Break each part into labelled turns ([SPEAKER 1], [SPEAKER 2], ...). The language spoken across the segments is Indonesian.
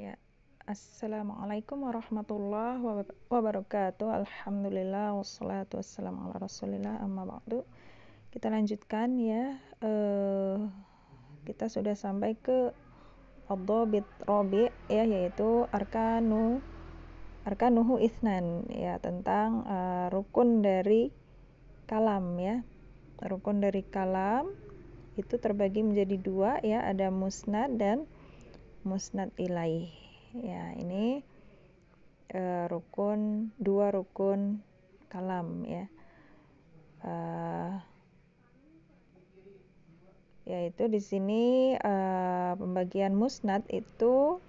[SPEAKER 1] Ya. Assalamualaikum warahmatullahi wabarakatuh. Alhamdulillah wassalatu wassalamu ala Rasulillah amma ba'du. Kita lanjutkan ya. Eh, kita sudah sampai ke Adobit Robi ya yaitu arkanu arkanuhu isnan ya tentang uh, rukun dari kalam ya rukun dari kalam itu terbagi menjadi dua ya ada musnad dan musnad ilaih ya ini e, rukun dua rukun kalam ya e, yaitu di sini e, pembagian musnad itu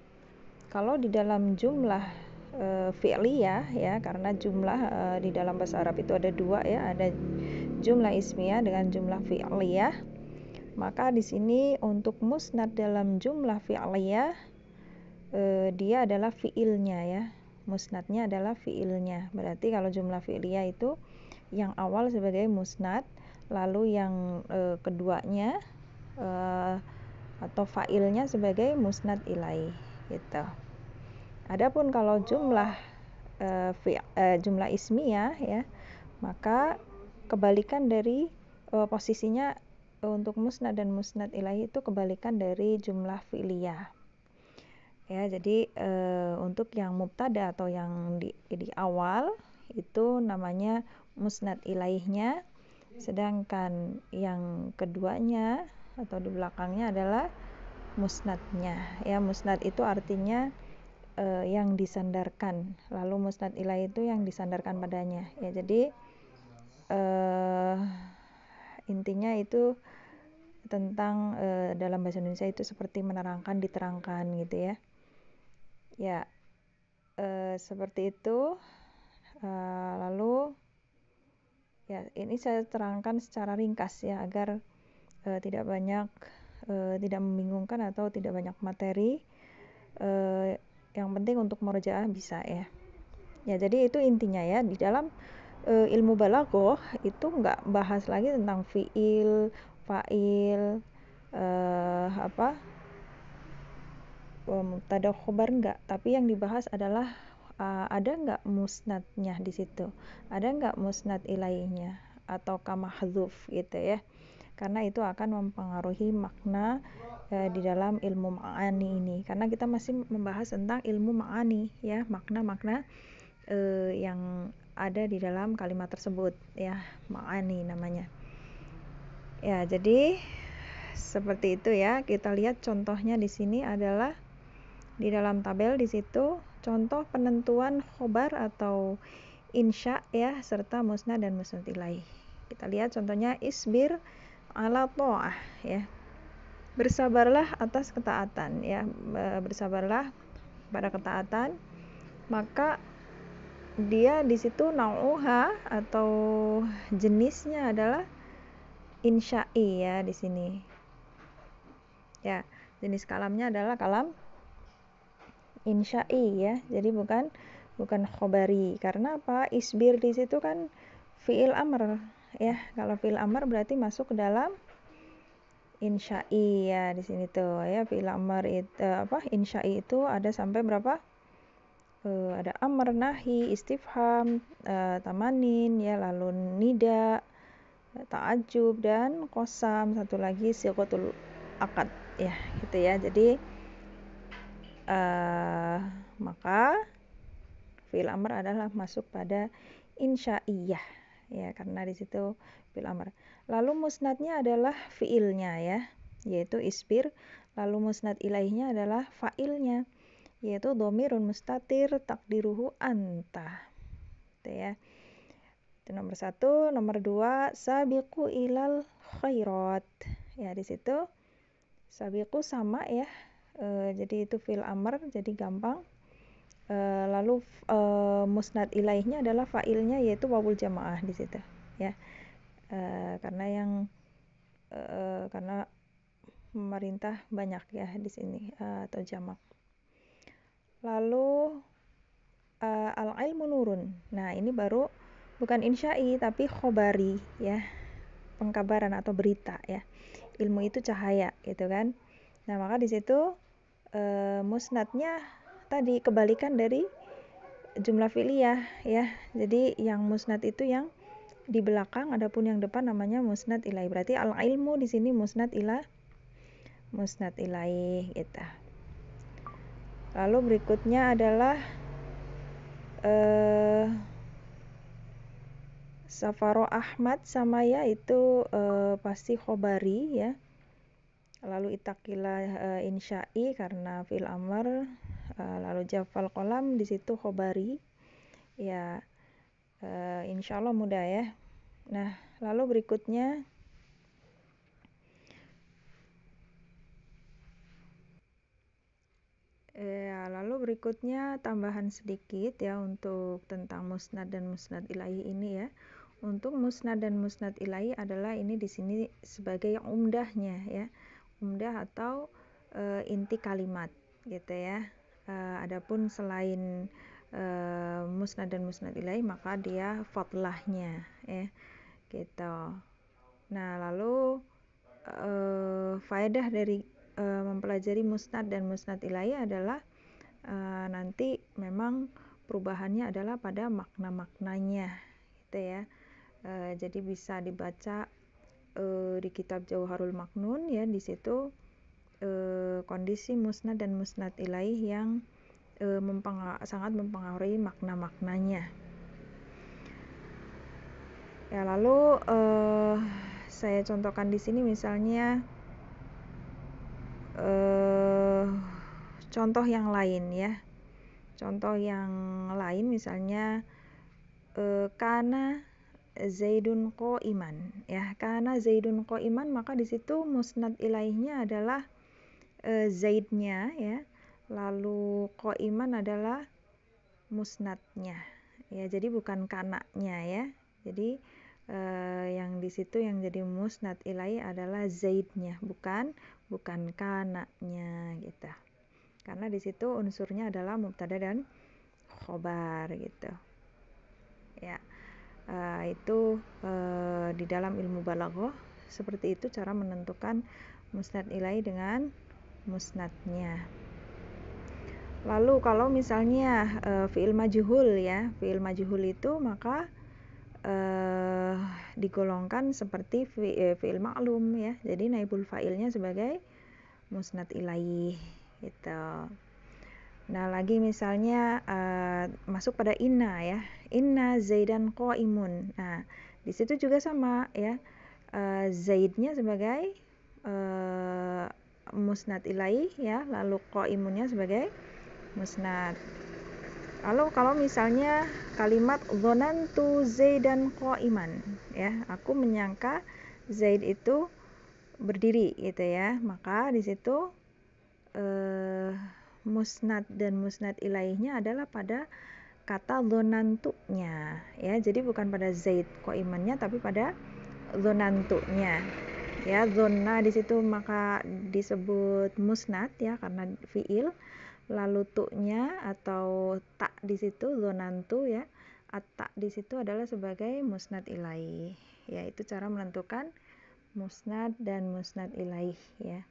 [SPEAKER 1] kalau di dalam jumlah e, fi'liyah ya karena jumlah e, di dalam bahasa Arab itu ada dua ya ada jumlah ismiyah dengan jumlah fi'liyah maka di sini untuk musnad dalam jumlah fi'liyah eh, dia adalah fi'ilnya ya. Musnadnya adalah fi'ilnya. Berarti kalau jumlah fi'liyah itu yang awal sebagai musnad, lalu yang eh, keduanya eh, atau fa'ilnya sebagai musnad ilai gitu. Adapun kalau jumlah eh, fi, eh, jumlah ismiyah ya, maka kebalikan dari eh, posisinya untuk musnad dan musnad ilahi itu kebalikan dari jumlah filia, ya jadi e, untuk yang mubtada atau yang di, di awal itu namanya musnad ilaihnya sedangkan yang keduanya atau di belakangnya adalah musnadnya ya musnad itu artinya e, yang disandarkan lalu musnad ilaih itu yang disandarkan padanya ya jadi eh intinya itu tentang e, dalam bahasa Indonesia itu seperti menerangkan diterangkan gitu ya ya e, seperti itu e, lalu ya ini saya terangkan secara ringkas ya agar e, tidak banyak e, tidak membingungkan atau tidak banyak materi e, yang penting untuk merojaah bisa ya ya jadi itu intinya ya di dalam e, ilmu balagoh itu nggak bahas lagi tentang fiil, fa'il, e, apa tada khobar nggak, tapi yang dibahas adalah e, ada nggak musnadnya di situ, ada nggak musnad ilainya atau kamahzuf gitu ya, karena itu akan mempengaruhi makna di dalam ilmu ma'ani ini, karena kita masih membahas tentang ilmu ma'ani ya, makna-makna uh, yang ada di dalam kalimat tersebut ya ma'ani namanya ya jadi seperti itu ya kita lihat contohnya di sini adalah di dalam tabel di situ contoh penentuan khobar atau insya ya serta musnah dan musnad ilaih kita lihat contohnya isbir ala to'ah ya bersabarlah atas ketaatan ya e, bersabarlah pada ketaatan maka dia di situ nauha atau jenisnya adalah insya'i ya di sini. Ya, jenis kalamnya adalah kalam insya'i ya. Jadi bukan bukan khobari. Karena apa? Isbir di situ kan fiil amr ya. Kalau fiil amr berarti masuk ke dalam insya'i ya di sini tuh ya fiil amr itu eh, apa insya'i itu ada sampai berapa uh, ada amr, nahi, istifham, uh, tamanin, ya lalu nida, eh, ta'ajub dan kosam satu lagi Siqatul akad ya gitu ya. Jadi uh, maka fil amr adalah masuk pada insya'iyah ya karena di situ fil amr. Lalu musnadnya adalah fi'ilnya ya, yaitu ispir Lalu musnad ilaihnya adalah fa'ilnya yaitu domirun mustatir takdiruhu anta gitu ya itu nomor satu nomor dua sabiku ilal khairat ya di situ sabiku sama ya e, jadi itu fil amr jadi gampang e, lalu e, musnad ilaihnya adalah failnya yaitu wabul jamaah di situ ya e, karena yang e, karena pemerintah banyak ya di sini e, atau jamak lalu uh, eh, al ilmu nurun nah ini baru bukan insyai tapi khobari ya pengkabaran atau berita ya ilmu itu cahaya gitu kan nah maka di situ uh, musnadnya tadi kebalikan dari jumlah filiyah ya jadi yang musnad itu yang di belakang adapun yang depan namanya musnad ilai berarti al ilmu di sini musnad ilah musnad ilai gitu Lalu berikutnya adalah eh, Safaro Ahmad sama ya itu eh, pasti khobari ya. Lalu itakila eh, insyai karena fil amr. Eh, lalu jafal kolam di situ khobari. Ya eh, insya Allah mudah ya. Nah lalu berikutnya Ya, lalu berikutnya tambahan sedikit ya untuk tentang musnad dan musnad ilahi ini ya. Untuk musnad dan musnad ilahi adalah ini di sini sebagai yang umdahnya ya. Umdah atau e, inti kalimat gitu ya. E, adapun selain e, musnad dan musnad ilahi maka dia fatlahnya ya. Gitu. Nah, lalu e, faedah dari uh, mempelajari musnad dan musnad ilahi adalah uh, nanti memang perubahannya adalah pada makna-maknanya gitu ya uh, jadi bisa dibaca uh, di kitab Jauharul Maknun ya di situ uh, kondisi musnad dan musnad ilahi yang uh, mempengar- sangat mempengaruhi makna-maknanya ya lalu eh, saya contohkan di sini misalnya eh, contoh yang lain ya contoh yang lain misalnya eh, karena zaidun ko iman ya karena zaidun ko iman maka di situ musnad ilaihnya adalah eh, zaidnya ya lalu ko iman adalah musnadnya ya jadi bukan kanaknya ya jadi eh, yang di situ yang jadi musnad ilai adalah zaidnya bukan bukan kanaknya gitu karena di situ unsurnya adalah mubtada dan khobar gitu ya e, itu e, di dalam ilmu balaghah seperti itu cara menentukan musnad ilai dengan musnadnya lalu kalau misalnya e, fiil majhul ya fiil majhul itu maka uh, digolongkan seperti eh, fi'il fi maklum ya. Jadi naibul fa'ilnya sebagai musnad ilaih gitu. Nah, lagi misalnya uh, masuk pada inna ya. Inna Zaidan qaimun. Nah, di situ juga sama ya. Uh, Zaidnya sebagai uh, musnad ilaih ya, lalu qaimunnya sebagai musnad. Kalau kalau misalnya kalimat zonantu Zaidan iman ya, aku menyangka Zaid itu berdiri gitu ya. Maka di situ eh, musnad dan musnad ilaihnya adalah pada kata zonantunya ya. Jadi bukan pada Zaid imannya tapi pada zonantunya. Ya, zona di situ maka disebut musnad ya karena fiil lalu tuknya atau tak di situ zonantu ya atau di situ adalah sebagai musnad ilaih yaitu cara menentukan musnad dan musnad ilaih ya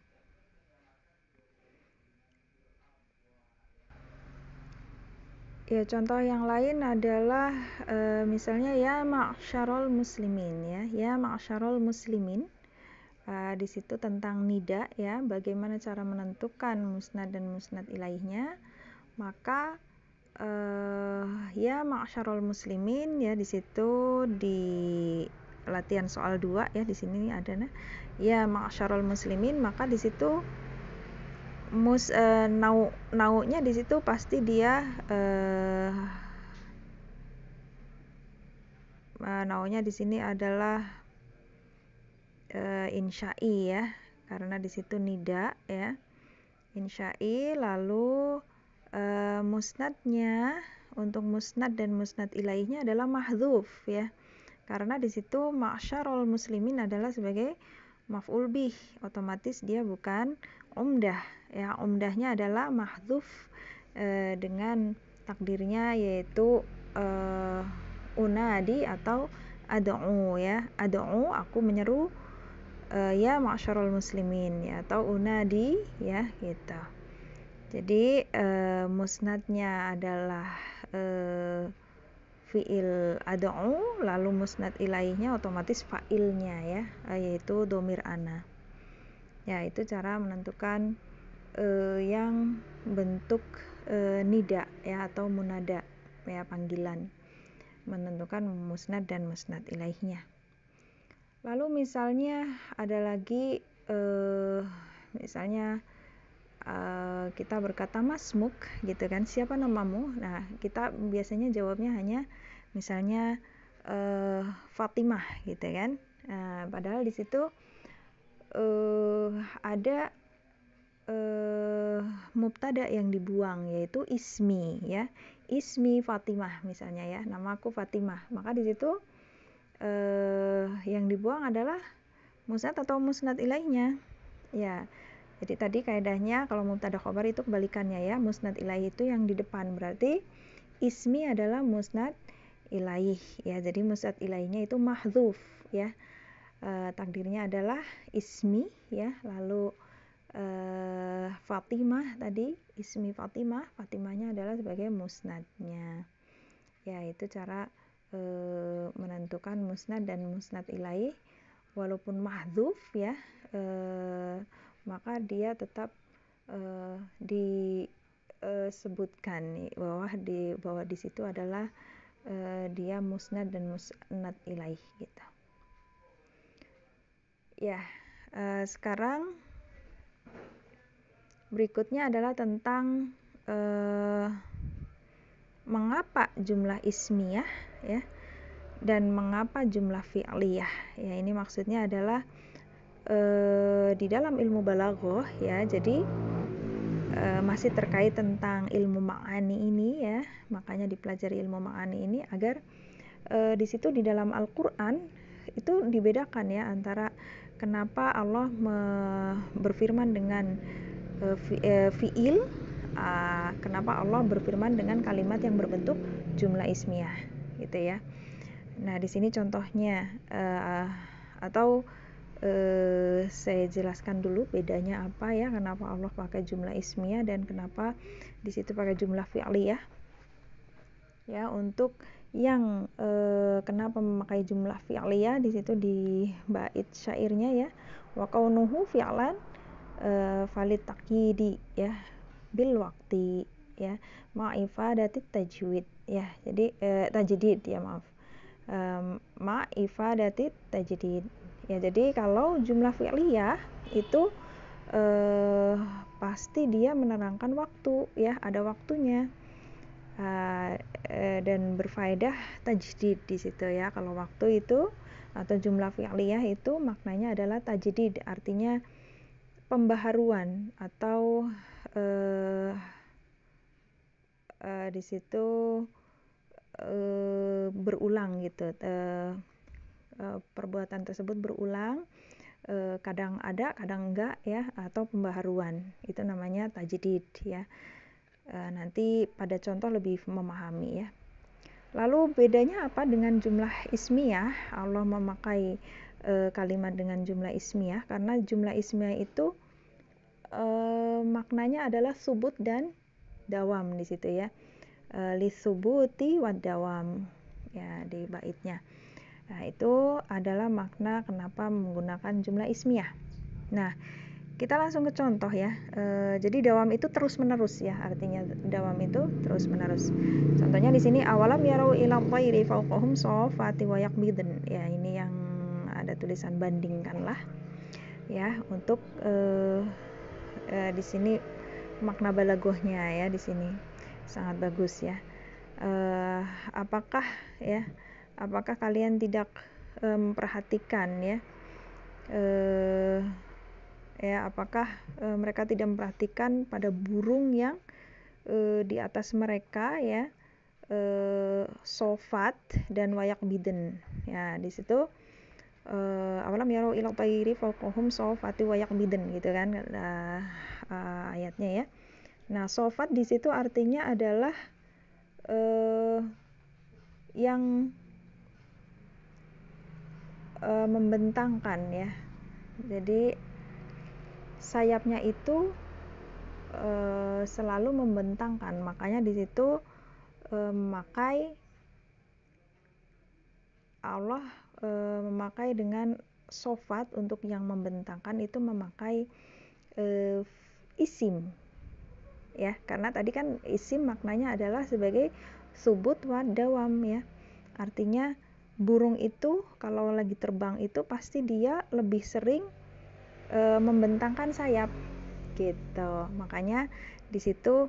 [SPEAKER 1] ya contoh yang lain adalah e, misalnya ya ma'syarul muslimin ya ya ma'syarul muslimin uh, di situ tentang nida ya bagaimana cara menentukan musnad dan musnad ilaihnya maka uh, ya maksharul muslimin ya di situ di latihan soal 2 ya di sini ada nah ya maksharul muslimin maka di situ mus uh, nau naunya di situ pasti dia uh, uh, naunya di sini adalah e, eh, insyai ya karena di situ nida ya insyai lalu e, musnadnya untuk musnad dan musnad ilaihnya adalah mahzuf ya karena di situ masyarul muslimin adalah sebagai maf'ul bih otomatis dia bukan umdah ya umdahnya adalah mahzuf e, eh, dengan takdirnya yaitu e, unadi atau ad'u ya ad'u aku menyeru uh, ya ma'syarul muslimin ya atau unadi ya gitu. Jadi uh, musnadnya adalah uh, fiil ad'u lalu musnad ilainya otomatis fa'ilnya ya yaitu domir ana ya itu cara menentukan uh, yang bentuk uh, nida ya atau munada ya panggilan menentukan musnad dan musnad ilaihnya Lalu misalnya ada lagi eh, misalnya eh, kita berkata mas Muk, gitu kan siapa namamu? Nah kita biasanya jawabnya hanya misalnya eh, Fatimah gitu kan. Nah, padahal di situ eh, ada eh, mubtada yang dibuang yaitu ismi ya ismi Fatimah misalnya ya namaku Fatimah maka di situ eh, yang dibuang adalah musnad atau musnad ilainya ya jadi tadi kaidahnya kalau mubtada khobar itu kebalikannya ya musnad ilaih itu yang di depan berarti ismi adalah musnad ilaih ya jadi musnad ilainya itu mahzuf ya e, takdirnya adalah ismi ya lalu e, Fatimah tadi ismi Fatimah Fatimahnya adalah sebagai musnadnya ya itu cara e, menentukan musnad dan musnad ilaih walaupun mahzuf ya e, maka dia tetap e, eh, disebutkan bahwa di bawah di situ adalah e, dia musnad dan musnad ilaih gitu ya e, sekarang berikutnya adalah tentang eh, mengapa jumlah ismiyah ya dan mengapa jumlah fi'liyah ya ini maksudnya adalah e, di dalam ilmu balaghah ya jadi e, masih terkait tentang ilmu ma'ani ini ya makanya dipelajari ilmu ma'ani ini agar e, di situ di dalam Al-Qur'an itu dibedakan ya antara kenapa Allah berfirman dengan e, fi'il e, fi'il Ah, kenapa Allah berfirman dengan kalimat yang berbentuk jumlah ismiyah gitu ya nah di sini contohnya uh, atau uh, saya jelaskan dulu bedanya apa ya kenapa Allah pakai jumlah ismiyah dan kenapa di situ pakai jumlah fi'liyah ya untuk yang eh, kenapa memakai jumlah fi'liyah di situ di bait syairnya ya wa kaunuhu fi'lan eh, valid takidi ya bil waktu ya ma'ifadati tajwid ya jadi eh, tajdid ya maaf um, ma'ifadati tajdid ya jadi kalau jumlah fi'liyah itu eh, pasti dia menerangkan waktu ya ada waktunya uh, dan berfaedah tajdid di situ ya kalau waktu itu atau jumlah fi'liyah itu maknanya adalah tajdid artinya pembaharuan atau uh, uh, di situ uh, berulang gitu uh, perbuatan tersebut berulang uh, kadang ada kadang enggak ya atau pembaharuan itu namanya tajdid ya uh, nanti pada contoh lebih memahami ya lalu bedanya apa dengan jumlah ismiyah Allah memakai kalimat dengan jumlah ismiyah karena jumlah ismiyah itu Eh, maknanya adalah subut dan dawam di situ ya. Lis eh, lisubuti wad dawam ya di baitnya. Nah, itu adalah makna kenapa menggunakan jumlah ismiyah. Nah, kita langsung ke contoh ya. E, jadi dawam itu terus menerus ya, artinya dawam itu terus menerus. Contohnya di sini awalam yarau ilam tayri fauqahum sofati wa yaqbidun. Ya, ini yang ada tulisan bandingkanlah ya untuk e, e, di sini makna balagohnya ya di sini sangat bagus ya e, apakah ya apakah kalian tidak e, memperhatikan ya e, ya apakah e, mereka tidak memperhatikan pada burung yang e, di atas mereka ya e, sofat dan wayak biden ya di situ uh, awalam yarau ila tayri fawqahum sofati wayak biden gitu kan uh, uh, ayatnya ya. Nah, sofat di situ artinya adalah uh, yang uh, membentangkan ya. Jadi sayapnya itu uh, selalu membentangkan, makanya di situ memakai Allah e, memakai dengan sofat untuk yang membentangkan itu memakai e, isim ya karena tadi kan isim maknanya adalah sebagai subut dawam ya artinya burung itu kalau lagi terbang itu pasti dia lebih sering e, membentangkan sayap gitu makanya di situ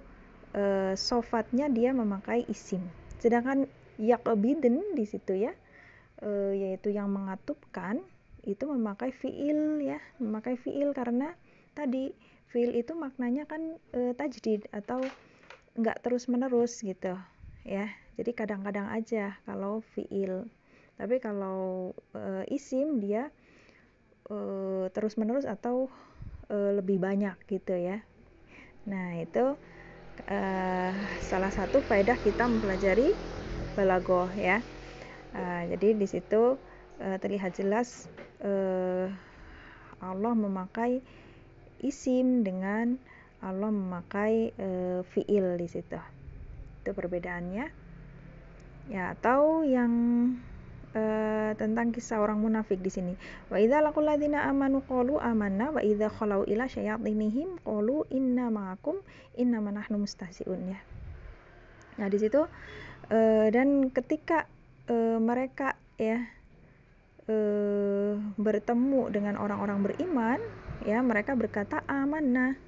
[SPEAKER 1] e, sofatnya dia memakai isim sedangkan yakobiden di situ ya e, yaitu yang mengatupkan itu memakai fiil ya memakai fiil karena tadi fiil itu maknanya kan e, tajdid atau nggak terus menerus gitu ya jadi kadang-kadang aja kalau fiil tapi kalau e, isim dia e, terus menerus atau e, lebih banyak gitu ya nah itu e, salah satu faedah kita mempelajari balagoh ya Nah, jadi di situ uh, terlihat jelas uh, Allah memakai isim dengan Allah memakai uh, fiil di situ. Itu perbedaannya. Ya, atau yang Uh, tentang kisah orang munafik di sini. Wa idza laqul ladzina amanu qalu amanna wa idza khalau ila syayatinihim qalu inna ma'akum inna nahnu mustahzi'un ya. Nah, di situ uh, dan ketika e, mereka ya e, bertemu dengan orang-orang beriman, ya mereka berkata amanah.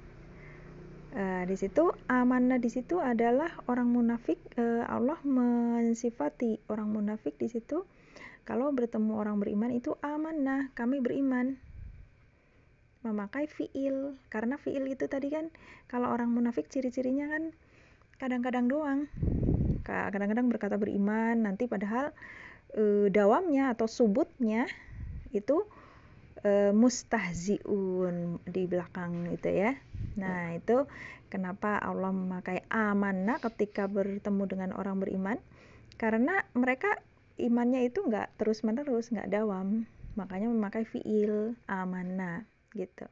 [SPEAKER 1] E, di situ amanah di situ adalah orang munafik. E, Allah mensifati orang munafik di situ kalau bertemu orang beriman itu amanah, kami beriman memakai fiil karena fiil itu tadi kan kalau orang munafik ciri-cirinya kan kadang-kadang doang mereka. Kadang-kadang berkata beriman, nanti padahal e, dawamnya atau subutnya itu e, mustahziun di belakang itu ya. Nah, ya. itu kenapa Allah memakai amanah ketika bertemu dengan orang beriman? Karena mereka imannya itu nggak terus-menerus, nggak dawam. Makanya memakai fiil amanah gitu.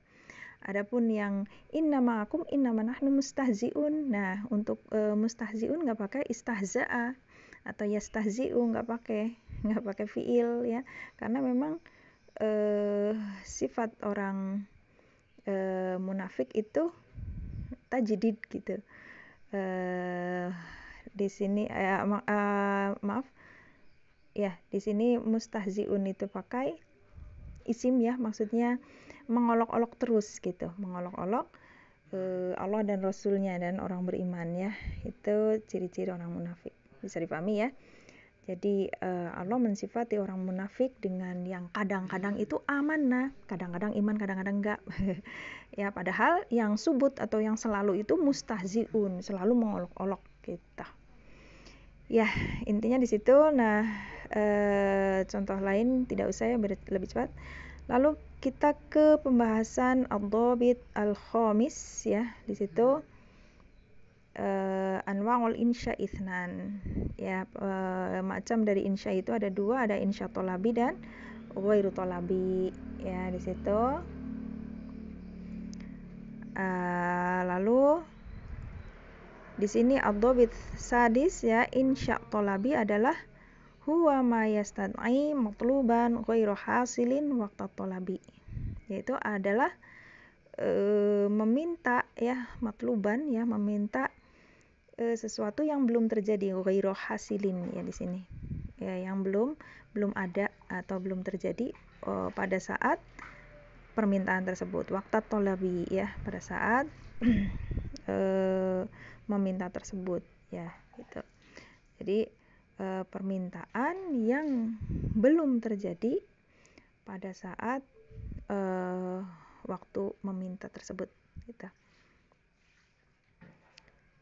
[SPEAKER 1] Adapun yang inna ma'akum inna manahnu mustahziun. Nah, untuk e, mustahziun nggak pakai istahza'a atau ya yastahzi'u nggak pakai, nggak pakai fiil ya. Karena memang e, sifat orang e, munafik itu tajdid gitu. E, di sini eh, ah, ma eh, maaf. Ya, di sini mustahziun itu pakai isim ya, maksudnya mengolok-olok terus gitu mengolok-olok uh, Allah dan Rasulnya dan orang beriman ya itu ciri-ciri orang munafik bisa dipahami ya jadi uh, Allah mensifati orang munafik dengan yang kadang-kadang itu amanah, kadang-kadang iman, kadang-kadang enggak. ya padahal yang subut atau yang selalu itu mustahziun, selalu mengolok-olok kita. Ya, intinya di situ. Nah, uh, contoh lain tidak usah ya lebih cepat. Lalu kita ke pembahasan adobit al-khamis ya. Di situ uh, anwa'ul insya isnan Ya, uh, macam dari insya itu ada dua, ada insya tolabi dan ghairu tolabi. Ya, di situ uh, lalu di sini adobit sadis ya insya tolabi adalah huwa ma yastad'i matluban ghairu hasilin waqta talabi yaitu adalah e, meminta ya matluban ya meminta e, sesuatu yang belum terjadi ghairu hasilin ya di sini ya yang belum belum ada atau belum terjadi e, pada saat permintaan tersebut waktu talabi ya pada saat e, meminta tersebut ya gitu jadi e, permintaan yang belum terjadi pada saat e, waktu meminta tersebut gitu.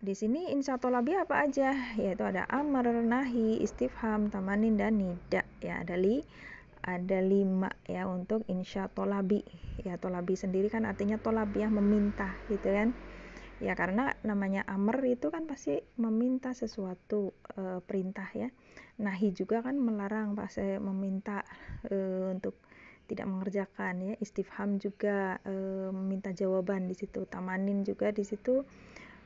[SPEAKER 1] Di sini insya Allah apa aja? Yaitu ada amar, nahi, istifham, tamanin dan nida. Ya, ada li ada lima ya untuk insya tolabi ya tolabi sendiri kan artinya tolabi yang meminta gitu kan ya karena namanya amr itu kan pasti meminta sesuatu e, perintah ya nahi juga kan melarang pasti meminta e, untuk tidak mengerjakan ya istifham juga e, meminta jawaban di situ tamanin juga di situ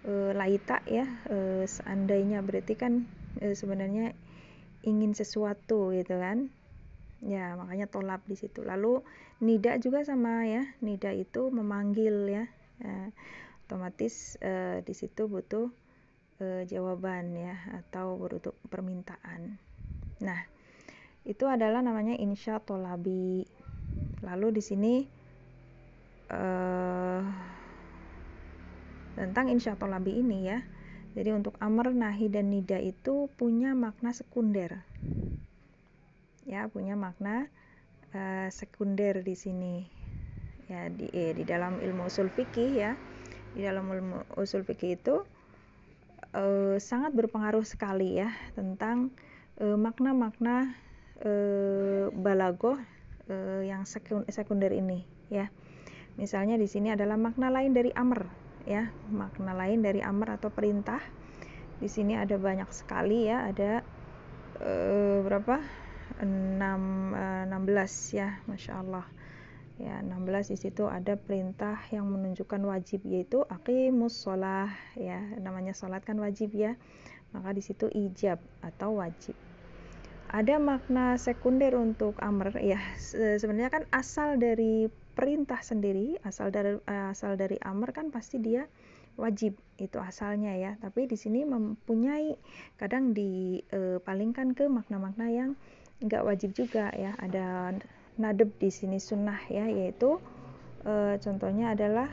[SPEAKER 1] e, laita ya e, seandainya berarti kan e, sebenarnya ingin sesuatu gitu kan ya makanya tolap di situ lalu nida juga sama ya nida itu memanggil ya, ya otomatis e, di situ butuh e, jawaban ya atau butuh permintaan. Nah, itu adalah namanya insya tolabi. Lalu di sini e, tentang insya tolabi ini ya. Jadi untuk amr, nahi dan nida itu punya makna sekunder. Ya, punya makna e, sekunder di sini. Ya di eh, di dalam ilmu usul fikih ya di dalam ilmu usul fikih itu e, sangat berpengaruh sekali ya tentang eh, makna-makna e, balagoh e, yang sekunder ini ya misalnya di sini adalah makna lain dari amr ya makna lain dari amr atau perintah di sini ada banyak sekali ya ada e, berapa 6 e, 16 ya masya Allah ya 16 di situ ada perintah yang menunjukkan wajib yaitu aqimus sholah ya namanya sholat kan wajib ya maka di situ ijab atau wajib ada makna sekunder untuk amr ya sebenarnya kan asal dari perintah sendiri asal dari asal dari amr kan pasti dia wajib itu asalnya ya tapi di sini mempunyai kadang dipalingkan eh, ke makna-makna yang nggak wajib juga ya ada Nadab di sini sunnah ya yaitu e, contohnya adalah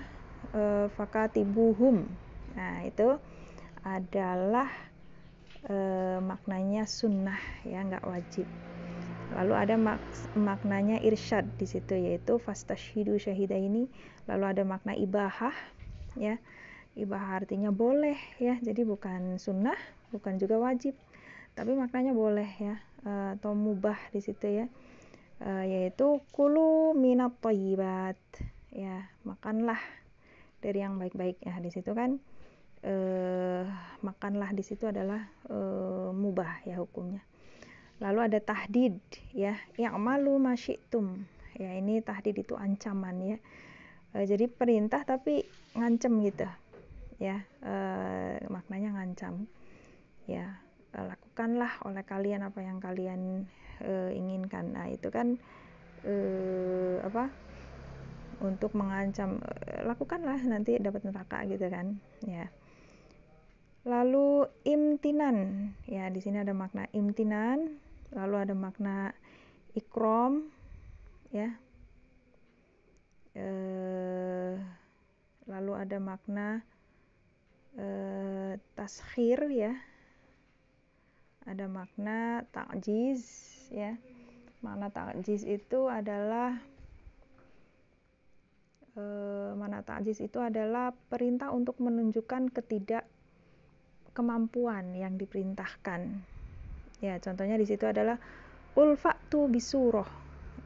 [SPEAKER 1] e, fakatibuhum nah itu adalah e, maknanya sunnah ya nggak wajib lalu ada mak maknanya irsyad di situ yaitu fastashidu syahida ini lalu ada makna ibahah ya ibahah artinya boleh ya jadi bukan sunnah bukan juga wajib tapi maknanya boleh ya atau mubah di situ ya uh, yaitu kulu minat toyibat ya makanlah dari yang baik-baik ya di situ kan uh, makanlah di situ adalah uh, mubah ya hukumnya lalu ada tahdid ya yang malu masyitum ya ini tahdid itu ancaman ya uh, jadi perintah tapi ngancem gitu ya uh, maknanya ngancam ya Eh, lakukanlah oleh kalian apa yang kalian e, inginkan. Nah, itu kan e, apa? Untuk mengancam e, lakukanlah nanti dapat neraka gitu kan. Ya. Lalu imtinan. Ya, di sini ada makna imtinan, lalu ada makna ikrom ya. E, lalu ada makna e, taskhir ya ada makna takjiz ya makna takjiz itu adalah e, makna takjiz itu adalah perintah untuk menunjukkan ketidak kemampuan yang diperintahkan ya contohnya di situ adalah ulfatu bisuroh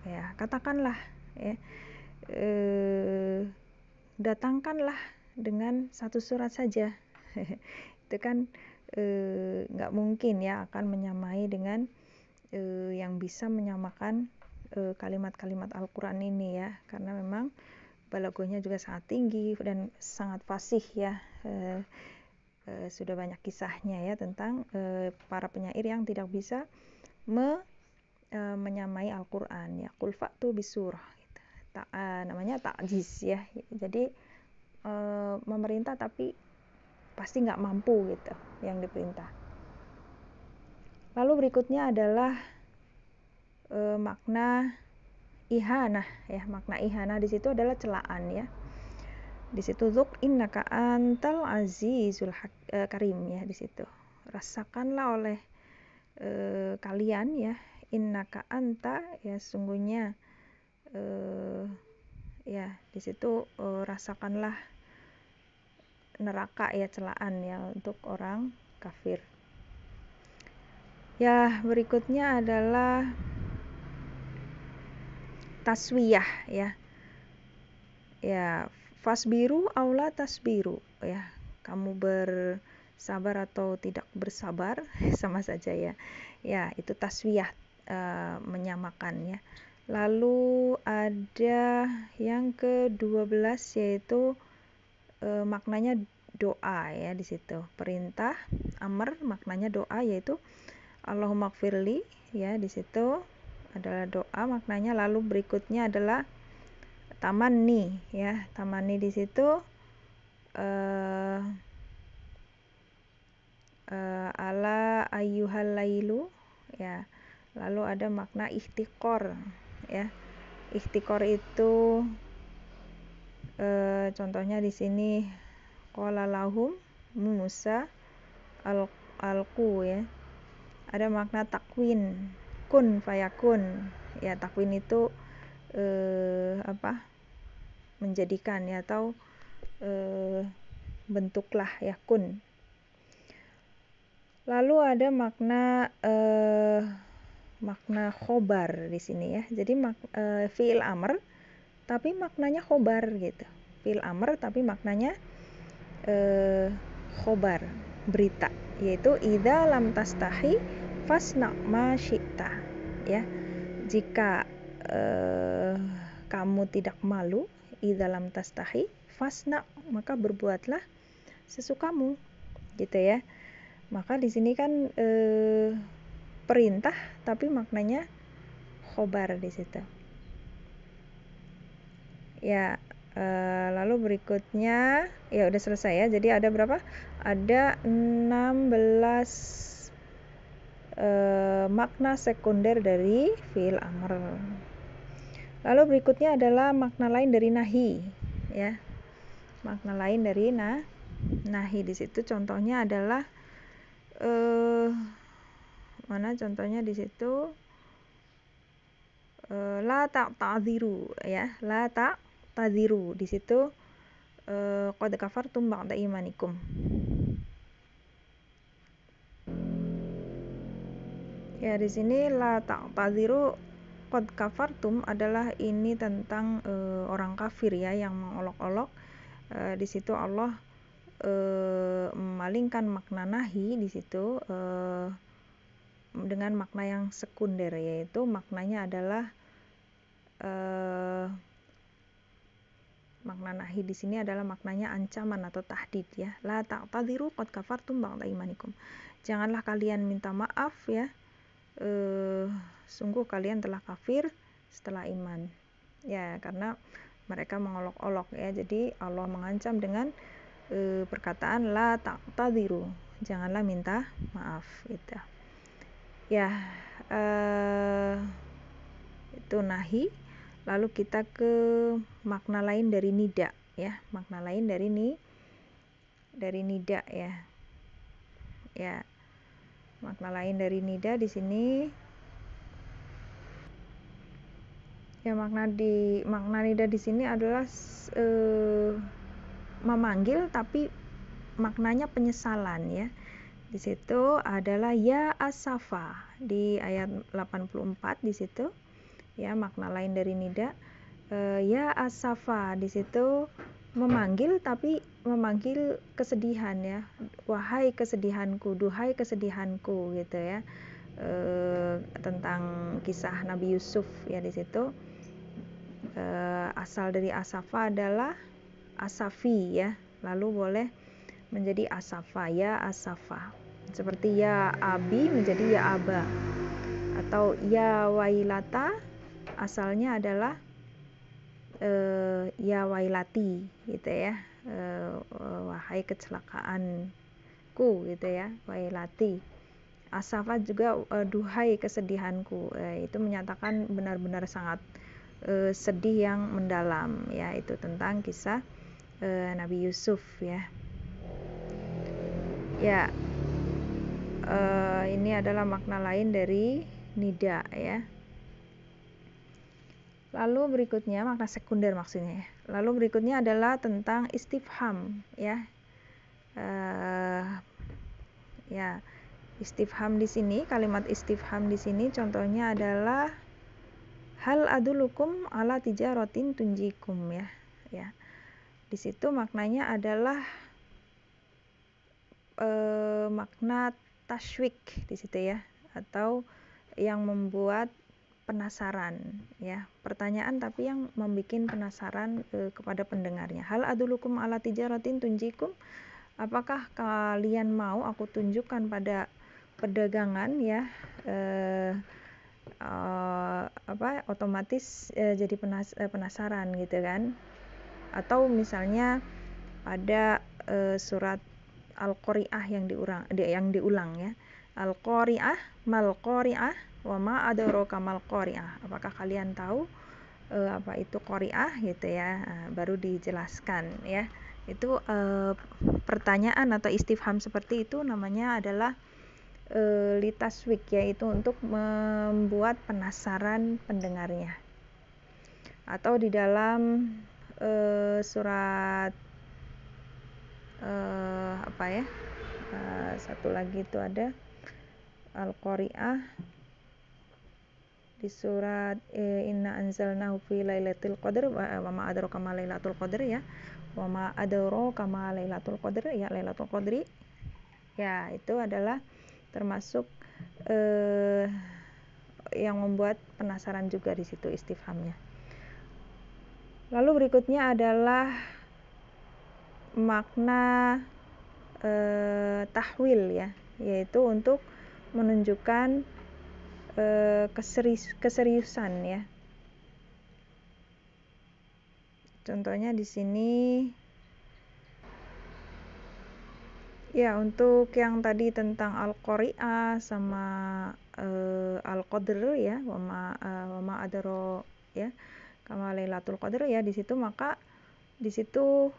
[SPEAKER 1] ya katakanlah ya e, datangkanlah dengan satu surat saja itu kan Eh, nggak e, mungkin ya akan menyamai dengan e, yang bisa menyamakan eh, kalimat-kalimat Al-Quran ini ya karena memang balagohnya juga sangat tinggi dan sangat fasih ya e, e, sudah banyak kisahnya ya tentang e, para penyair yang tidak bisa me, e, menyamai Al-Quran ya kulfa tuh bisur gitu. Ta, namanya takjiz ya jadi e, memerintah tapi pasti nggak mampu gitu yang diperintah. Lalu berikutnya adalah e, makna ihana ya makna ihana di situ adalah celaan ya di situ zuk innaka antal azizul hak, eh, karim ya di situ rasakanlah oleh e, kalian ya innaka anta ya sungguhnya e, ya di situ e, rasakanlah neraka ya celaan ya untuk orang kafir. Ya, berikutnya adalah taswiyah ya. Ya, fasbiru aula tasbiru ya. Kamu bersabar atau tidak bersabar sama saja ya. Ya, itu taswiyah e, menyamakan ya. Lalu ada yang ke-12 yaitu e, maknanya doa ya di situ. Perintah amr maknanya doa yaitu Allahumma kfirli ya di situ adalah doa maknanya lalu berikutnya adalah tamani ya. Tamani di situ eh, eh ala ayyuhal lailu ya lalu ada makna ikhtikor ya ikhtikor itu E, contohnya di sini kola Musa al alku ya. Ada makna takwin, kun fayakun. Ya, takwin itu e, apa? menjadikan ya atau e, bentuklah ya kun. Lalu ada makna e, makna khobar di sini ya. Jadi mak, e, fiil amr tapi maknanya khobar gitu fil amr tapi maknanya eh, khobar berita yaitu idza lam tastahi fasna ma syi'ta ya jika eh, kamu tidak malu idza lam tastahi fasna maka berbuatlah sesukamu gitu ya maka di sini kan eh, perintah tapi maknanya khobar di situ ya e, lalu berikutnya ya udah selesai ya jadi ada berapa ada 16 e, eh, makna sekunder dari fiil amr lalu berikutnya adalah makna lain dari nahi ya makna lain dari nah nahi di situ contohnya adalah eh mana contohnya di situ uh, la tak ta'ziru ya la tak taziru di situ uh, qad kafartum ba'da imanikum ya di sini la ta'taziru qad kafartum adalah ini tentang uh, orang kafir ya yang mengolok-olok uh, di situ Allah uh, memalingkan makna nahi di situ uh, dengan makna yang sekunder yaitu maknanya adalah uh, Makna nahi di sini adalah maknanya ancaman atau tahdid ya. La ta'tadiru qad kafartum ba'da imanikum. Janganlah kalian minta maaf ya. E, sungguh kalian telah kafir setelah iman. Ya, karena mereka mengolok-olok ya. Jadi Allah mengancam dengan e, perkataan la ta'tadiru. Janganlah minta maaf gitu. Ya, e, itu nahi Lalu kita ke makna lain dari nida ya, makna lain dari ni dari nida ya. Ya. Makna lain dari nida di sini ya makna di makna nida di sini adalah e, memanggil tapi maknanya penyesalan ya di situ adalah ya asafa di ayat 84 di situ ya makna lain dari nida e, ya asafa di situ memanggil tapi memanggil kesedihan ya wahai kesedihanku duhai kesedihanku gitu ya e, tentang kisah Nabi Yusuf ya di situ e, asal dari asafa adalah asafi ya lalu boleh menjadi asafa ya asafa seperti ya abi menjadi ya aba atau ya wailata asalnya adalah e, ya wailati gitu ya e, wahai kecelakaanku gitu ya wailati asafa juga e, duhai kesedihanku e, itu menyatakan benar-benar sangat e, sedih yang mendalam ya itu tentang kisah e, Nabi Yusuf ya ya e, ini adalah makna lain dari nida ya Lalu berikutnya makna sekunder maksudnya. Ya. Lalu berikutnya adalah tentang istifham ya. Uh, ya, istifham di sini kalimat istifham di sini contohnya adalah hal adulukum ala tijaratin tunjikum ya. Ya. Di situ maknanya adalah uh, makna taswik di situ ya atau yang membuat penasaran ya pertanyaan tapi yang membuat penasaran e, kepada pendengarnya hal adulukum ala tijaratin tunjikum apakah kalian mau aku tunjukkan pada perdagangan ya e, e, apa otomatis e, jadi penas, e, penasaran gitu kan atau misalnya pada e, surat al-qari'ah yang diulang yang diulang ya al-qari'ah mal-qari'ah wama adoro kamal koriah apakah kalian tahu uh, apa itu koriah gitu ya nah, baru dijelaskan ya itu uh, pertanyaan atau istifham seperti itu namanya adalah uh, litaswik itu untuk membuat penasaran pendengarnya atau di dalam uh, surat uh, apa ya uh, satu lagi itu ada al-qari'ah fi surat eh, inna anzalnahu fi lailatul qadar eh, wa ma adraka ma lailatul qadar ya wa ma adraka ma lailatul qadar ya lailatul qadri ya itu adalah termasuk eh, yang membuat penasaran juga di situ istifhamnya lalu berikutnya adalah makna eh, tahwil ya yaitu untuk menunjukkan Eh, keseris, keseriusan ya. Contohnya di sini Ya, untuk yang tadi tentang Al-Qari'ah sama uh, Al-Qadr ya, wama uh, wama adro ya, kama Lailatul Qadr ya di situ maka di situ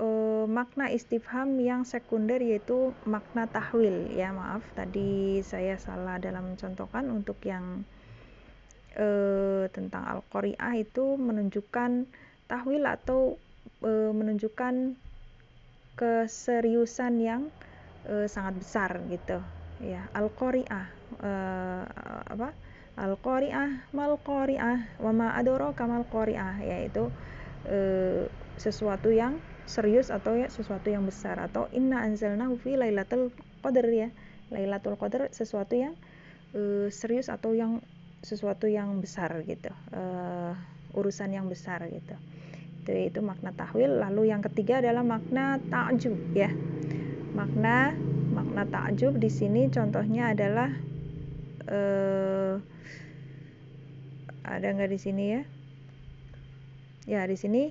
[SPEAKER 1] eh, makna istifham yang sekunder yaitu makna tahwil ya maaf tadi saya salah dalam mencontohkan untuk yang eh, tentang al-qari'ah itu menunjukkan tahwil atau eh, menunjukkan keseriusan yang eh, sangat besar gitu ya al-qari'ah eh, apa al-qari'ah mal qari'ah wa ma adoro kamal qari'ah yaitu e, sesuatu yang serius atau ya sesuatu yang besar atau inna anzalna fi lailatul qadar ya lailatul qadar sesuatu yang uh, serius atau yang sesuatu yang besar gitu uh, urusan yang besar gitu itu itu makna tahwil lalu yang ketiga adalah makna takjub ya makna makna takjub di sini contohnya adalah uh, ada nggak di sini ya ya di sini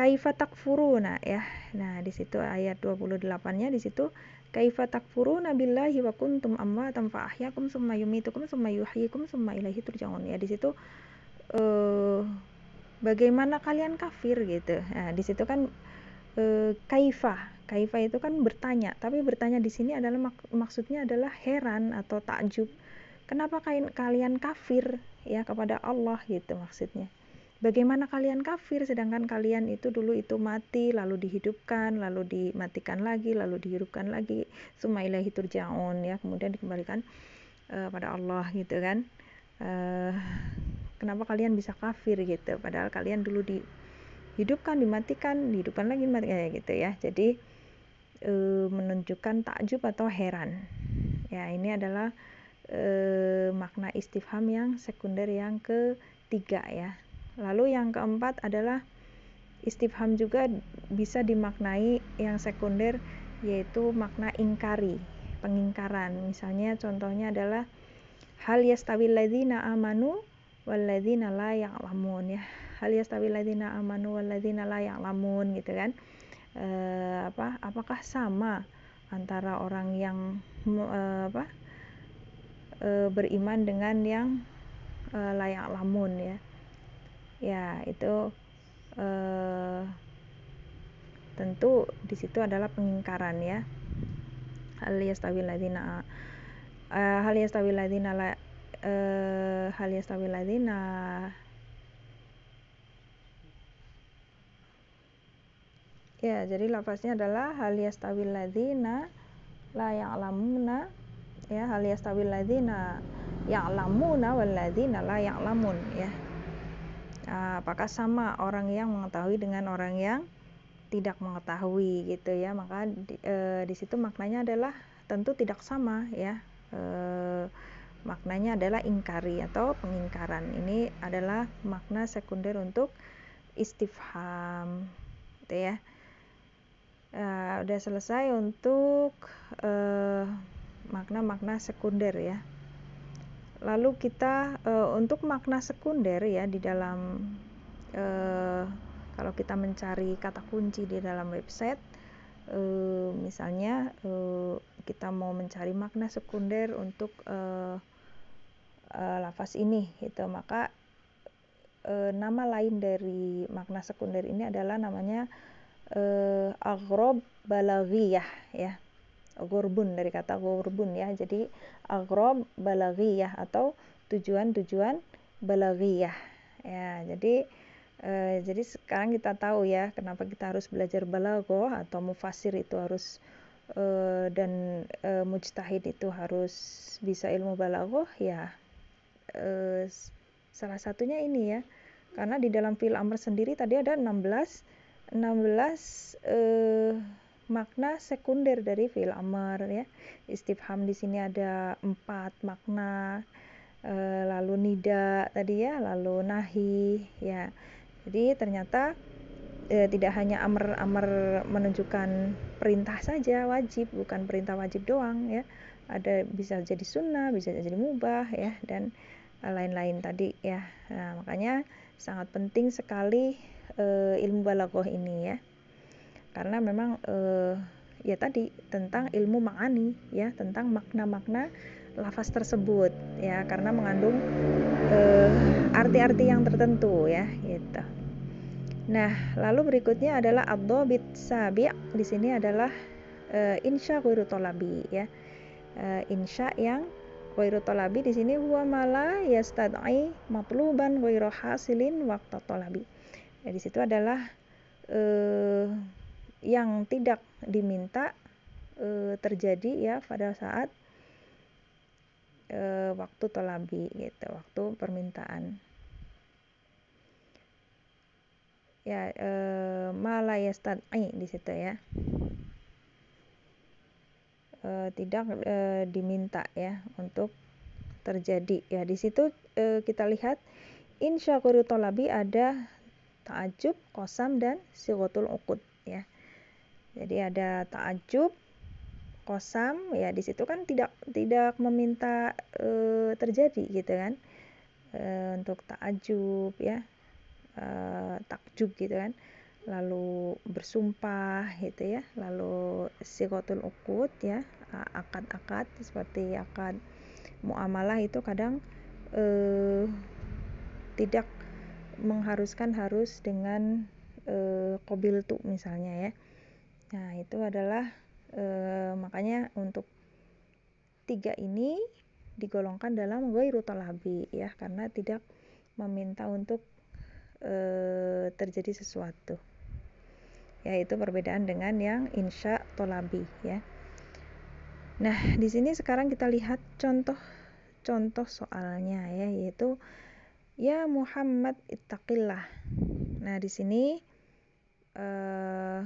[SPEAKER 1] kaifa takfuruna ya. Nah, di situ ayat 28-nya di situ kaifa takfuruna billahi wa kuntum amwatan fa ahyakum summa yumitukum summa yuhyikum summa ilaihi turja'un. Ya, di situ eh bagaimana kalian kafir gitu. Nah, di situ kan eh, kaifa kaifa itu kan bertanya, tapi bertanya di sini adalah mak maksudnya adalah heran atau takjub. Kenapa kalian kafir ya kepada Allah gitu maksudnya. Bagaimana kalian kafir sedangkan kalian itu dulu itu mati lalu dihidupkan, lalu dimatikan lagi, lalu dihidupkan lagi. Summa ilaihi turja'un ya, kemudian dikembalikan uh, pada Allah gitu kan. Uh, kenapa kalian bisa kafir gitu padahal kalian dulu dihidupkan, dimatikan, dihidupkan lagi ya, gitu ya. Jadi uh, menunjukkan takjub atau heran. Ya, ini adalah makna istifham yang sekunder yang ketiga ya Lalu yang keempat adalah istifham juga bisa dimaknai yang sekunder yaitu makna ingkari, pengingkaran. Misalnya contohnya adalah hal yastawil ladzina amanu wal ladzina la ya'lamun ya. Hal yastawil ladzina amanu wal ladzina la ya'lamun gitu kan. E, apa apakah sama antara orang yang e, apa e, beriman dengan yang e, layak lamun ya ya itu eh, tentu di situ adalah pengingkaran ya hal yastawil ladzina uh, eh, hal yastawil ladzina eh, hal ya jadi lafaznya adalah hal yastawil ladzina la ya'lamuna ya hal yastawil ladzina ya'lamuna wal ladzina la ya'lamun ya Eh, apakah sama orang yang mengetahui dengan orang yang tidak mengetahui gitu ya maka di, e, di situ maknanya adalah tentu tidak sama ya e, maknanya adalah ingkari atau pengingkaran ini adalah makna sekunder untuk istifham gitu ya e, udah selesai untuk makna-makna sekunder ya lalu kita e, untuk makna sekunder ya di dalam e, kalau kita mencari kata kunci di dalam website e, misalnya e, kita mau mencari makna sekunder untuk e, e, lafaz ini gitu maka e, nama lain dari makna sekunder ini adalah namanya e, agrob ya gorbun dari kata gorbun ya jadi agrob ya atau tujuan-tujuan balagiyah ya jadi e, jadi sekarang kita tahu ya kenapa kita harus belajar balagoh atau mufasir itu harus e, dan e, mujtahid itu harus bisa ilmu balagoh ya e, salah satunya ini ya karena di dalam fil amr sendiri tadi ada 16 16 eh makna sekunder dari fiil amr ya. Istifham di sini ada empat makna e, lalu nida tadi ya, lalu nahi ya. Jadi ternyata e, tidak hanya amr amr menunjukkan perintah saja wajib, bukan perintah wajib doang ya. Ada bisa jadi sunnah, bisa jadi mubah ya dan eh, lain-lain tadi ya. Nah, makanya sangat penting sekali e, ilmu balaghah ini ya karena memang uh, ya tadi tentang ilmu ma'ani ya tentang makna-makna lafaz tersebut ya karena mengandung eh, arti-arti uh, yang tertentu ya gitu. Nah, lalu berikutnya adalah adobit sabi. Di sini adalah uh, insya ghairu tolabi ya. Uh, insya yang ghairu tolabi di sini huwa mala yastad'i matluban ghairu hasilin waktu tolabi. Ya, di situ adalah uh, yang tidak diminta e, terjadi ya pada saat e, waktu tolabi gitu, waktu permintaan. Ya, e, eh, ini di situ ya. E, tidak e, diminta ya untuk terjadi. Ya, di situ e, kita lihat insya allah tolabi ada ta'ajub, kosam, dan sigotul ukut jadi ada ta'ajub kosam ya di situ kan tidak tidak meminta e, terjadi gitu kan e, untuk ta'ajub ya e, takjub gitu kan lalu bersumpah gitu ya lalu sikotul ukut ya akad-akad seperti akad muamalah itu kadang e, tidak mengharuskan harus dengan e, kobil tuh misalnya ya Nah, itu adalah e, makanya untuk tiga ini digolongkan dalam ghairu talabi ya karena tidak meminta untuk e, terjadi sesuatu. Yaitu perbedaan dengan yang insya tolabi ya. Nah, di sini sekarang kita lihat contoh-contoh soalnya ya, yaitu ya Muhammad ittaqillah. Nah, di sini eh,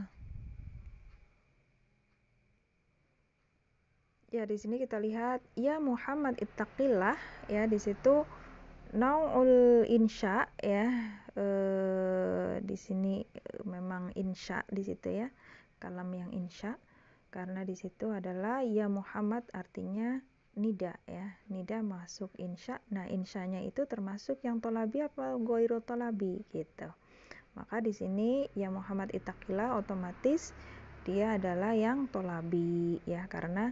[SPEAKER 1] ya di sini kita lihat ya Muhammad ittaqillah ya di situ naul insya ya eh di sini eh, memang insya di situ ya kalam yang insya karena di situ adalah ya Muhammad artinya nida ya nida masuk insya nah insyanya itu termasuk yang tolabi apa goiro tolabi gitu maka di sini ya Muhammad itakila otomatis dia adalah yang tolabi ya karena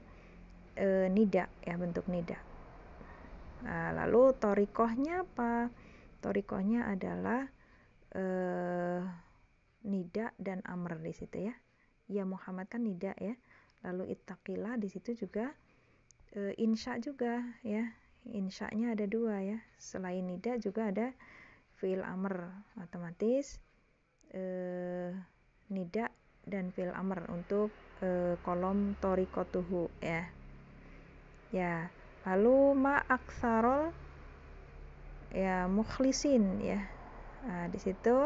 [SPEAKER 1] e, nida ya bentuk nida nah, lalu torikohnya apa torikohnya adalah e, nida dan amr di situ ya ya Muhammad kan nida ya lalu itakilah di situ juga e, insya juga ya nya ada dua ya selain nida juga ada fiil amr otomatis e, nida dan fil amr untuk e, kolom torikotuhu ya ya lalu ma aksarol ya mukhlisin ya nah, di situ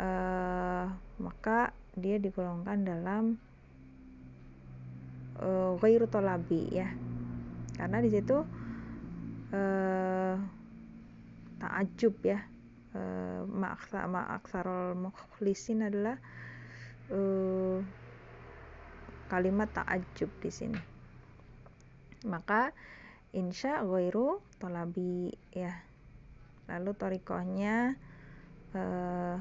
[SPEAKER 1] eh, maka dia digolongkan dalam kairutolabi eh, ghairu tolabi ya karena di situ eh, tak ajub ya eh, maksa aksarol mukhlisin adalah eh, kalimat ajub di sini maka insya ghairu tolabi ya lalu torikohnya eh,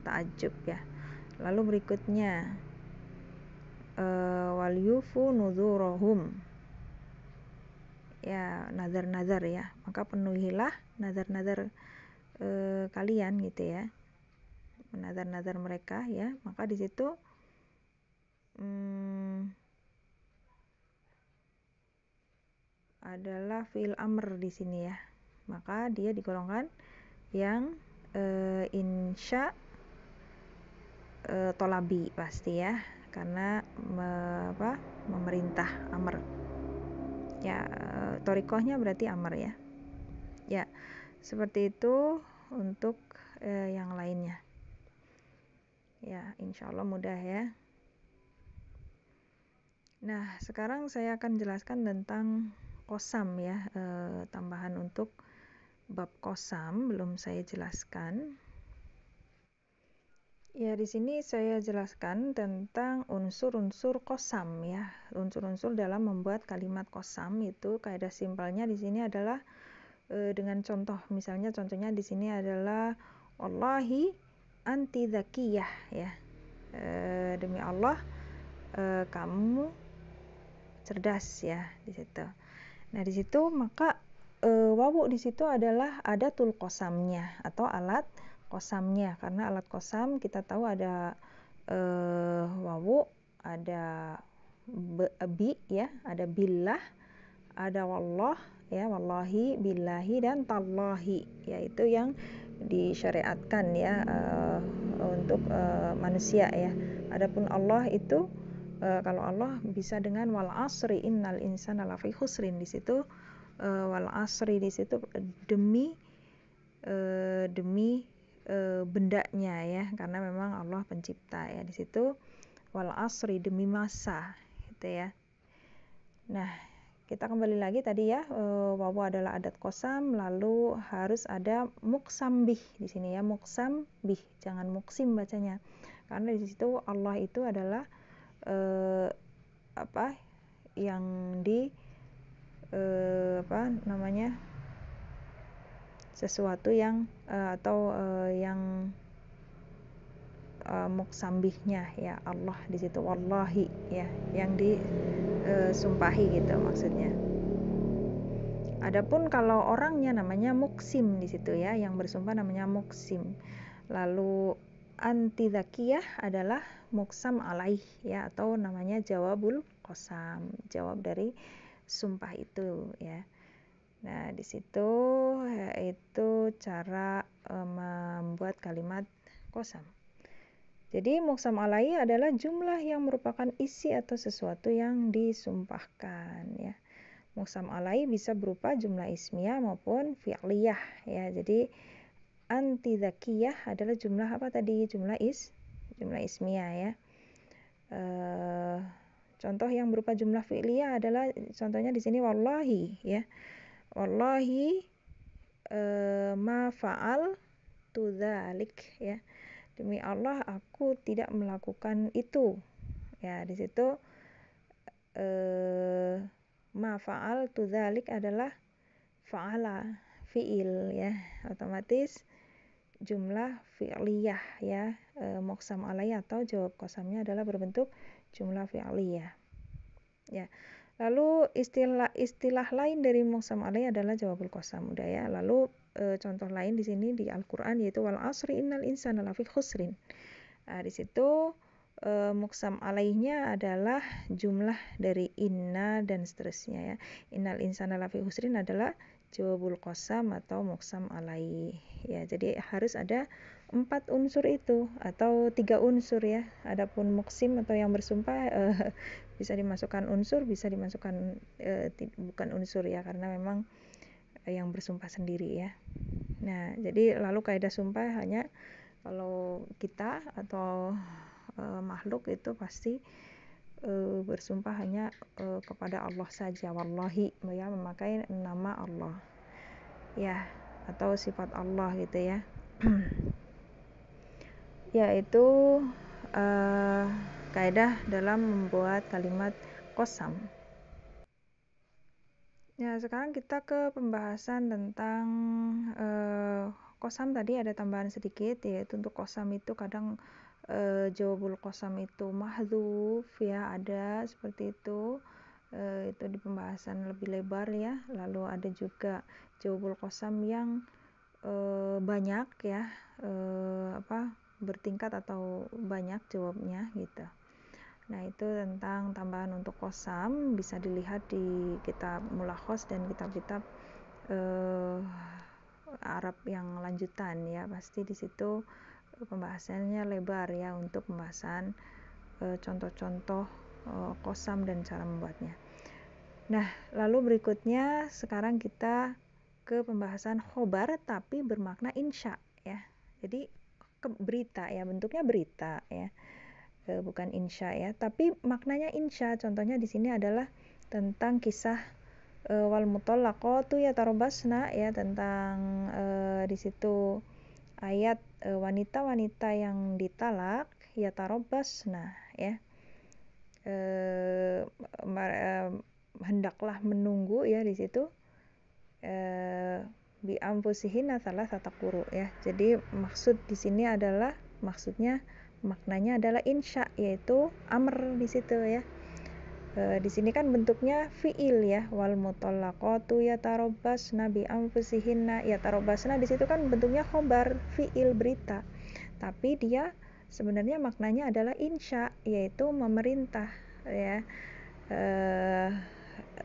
[SPEAKER 1] takjub ya lalu berikutnya eh, wal yufu nuzurohum ya nazar-nazar ya maka penuhilah nazar-nazar eh, kalian gitu ya nazar-nazar mereka ya maka di situ hmm, adalah fil amr di sini ya maka dia digolongkan yang e, insya e, tolabi pasti ya karena me, apa memerintah amr ya e, torikohnya berarti amr ya ya seperti itu untuk e, yang lainnya ya insya Allah mudah ya nah sekarang saya akan jelaskan tentang kosam ya e, tambahan untuk bab kosam belum saya jelaskan Ya, di sini saya jelaskan tentang unsur-unsur kosam ya. Unsur-unsur dalam membuat kalimat kosam itu kaidah simpelnya di sini adalah e, dengan contoh. Misalnya contohnya di sini adalah Allahi anti zakiyah ya. E, demi Allah e, kamu cerdas ya di situ. Nah, di situ maka e, wawu di situ adalah ada tul kosamnya atau alat kosamnya karena alat kosam kita tahu ada e, wawu, ada be, bi ya, ada billah, ada wallah ya, wallahi, billahi dan tallahi yaitu yang disyariatkan ya e, untuk e, manusia ya. Adapun Allah itu uh, kalau Allah bisa dengan wal asri innal insana lafi khusrin di situ uh, wal asri di situ eh, demi uh, demi uh, bendanya ya karena memang Allah pencipta ya di situ wal asri demi masa gitu ya. Nah, kita kembali lagi tadi ya e, wawu adalah adat kosam lalu harus ada muksambih di sini ya muksambih jangan muksim bacanya karena di situ Allah itu adalah eh, apa yang di eh, apa namanya sesuatu yang eh, atau eh, yang eh, muksambihnya ya Allah di situ wallahi ya yang disumpahi eh, gitu maksudnya. Adapun kalau orangnya namanya muksim di situ ya, yang bersumpah namanya muksim. Lalu antidakiyah adalah muksam alaih ya atau namanya jawabul kosam jawab dari sumpah itu ya nah di situ yaitu cara e, membuat kalimat kosam jadi muksam alaih adalah jumlah yang merupakan isi atau sesuatu yang disumpahkan ya muksam alaih bisa berupa jumlah ismiyah maupun fi'liyah ya jadi antidakiyah adalah jumlah apa tadi? Jumlah is, jumlah ismiyah ya. E, contoh yang berupa jumlah fi'liyah adalah contohnya di sini wallahi ya. Wallahi e, ma fa'al tu dzalik ya. Demi Allah aku tidak melakukan itu. Ya, di situ e, ma fa'al tu dzalik adalah fa'ala fiil ya otomatis jumlah fi'liyah ya e, moksam alai atau jawab kosamnya adalah berbentuk jumlah fi'liyah ya lalu istilah istilah lain dari moksam alai adalah jawabul kosam udah ya lalu e, contoh lain di sini di Al-Qur'an yaitu wal asri innal insana lafi khusrin nah, di situ e, eh, muksam alaihnya adalah jumlah dari inna dan seterusnya ya innal insana lafi khusrin adalah jawabul qasam atau muksam alai ya jadi harus ada empat unsur itu atau tiga unsur ya adapun muksim atau yang bersumpah eh, bisa dimasukkan unsur bisa dimasukkan eh, bukan unsur ya karena memang eh, yang bersumpah sendiri ya nah jadi lalu kaidah sumpah hanya kalau kita atau eh, makhluk itu pasti e, bersumpah hanya e, kepada Allah saja wallahi ya memakai nama Allah ya atau sifat Allah gitu ya yaitu e, eh, kaidah dalam membuat kalimat kosam ya sekarang kita ke pembahasan tentang e, kosam tadi ada tambahan sedikit yaitu untuk kosam itu kadang e, jawabul kosam itu mahdhuf ya ada seperti itu e, itu di pembahasan lebih lebar ya lalu ada juga jawabul kosam yang e, banyak ya e, apa bertingkat atau banyak jawabnya gitu Nah, itu tentang tambahan untuk kosam bisa dilihat di kitab Mulakhos dan kitab-kitab Arab yang lanjutan ya. Pasti di situ pembahasannya lebar ya untuk pembahasan eh, contoh-contoh eh, kosam dan cara membuatnya. Nah, lalu berikutnya sekarang kita ke pembahasan khobar tapi bermakna insya ya. Jadi ke berita ya, bentuknya berita ya. E, bukan insya ya, tapi maknanya insya contohnya di sini adalah tentang kisah e, wal mutallaqatu ya tarobasna ya tentang e, di situ ayat e, wanita-wanita e, yang ditalak ya nah, ya e, mar, e, hendaklah menunggu ya di situ e, biampusihin salah kuru ya jadi maksud di sini adalah maksudnya maknanya adalah insya yaitu amr di situ ya e, di sini kan bentuknya fiil ya wal mutallaqatu nabi bi anfusihinna nah di situ kan bentuknya khobar fiil berita tapi dia sebenarnya maknanya adalah insya yaitu memerintah ya e,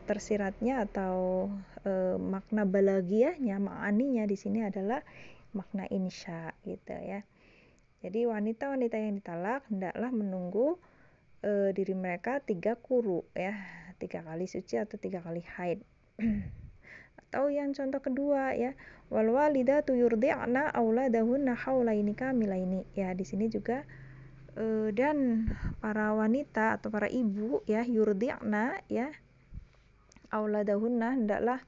[SPEAKER 1] tersiratnya atau e, makna balagiahnya makaninya di sini adalah makna insya gitu ya jadi wanita-wanita yang ditalak hendaklah menunggu e, diri mereka tiga kuru ya tiga kali suci atau tiga kali haid atau yang contoh kedua ya wal walidatu yurdi'na ini haulaini ini ya di sini juga e, dan para wanita atau para ibu ya yurdi'na ya auladahunna hendaklah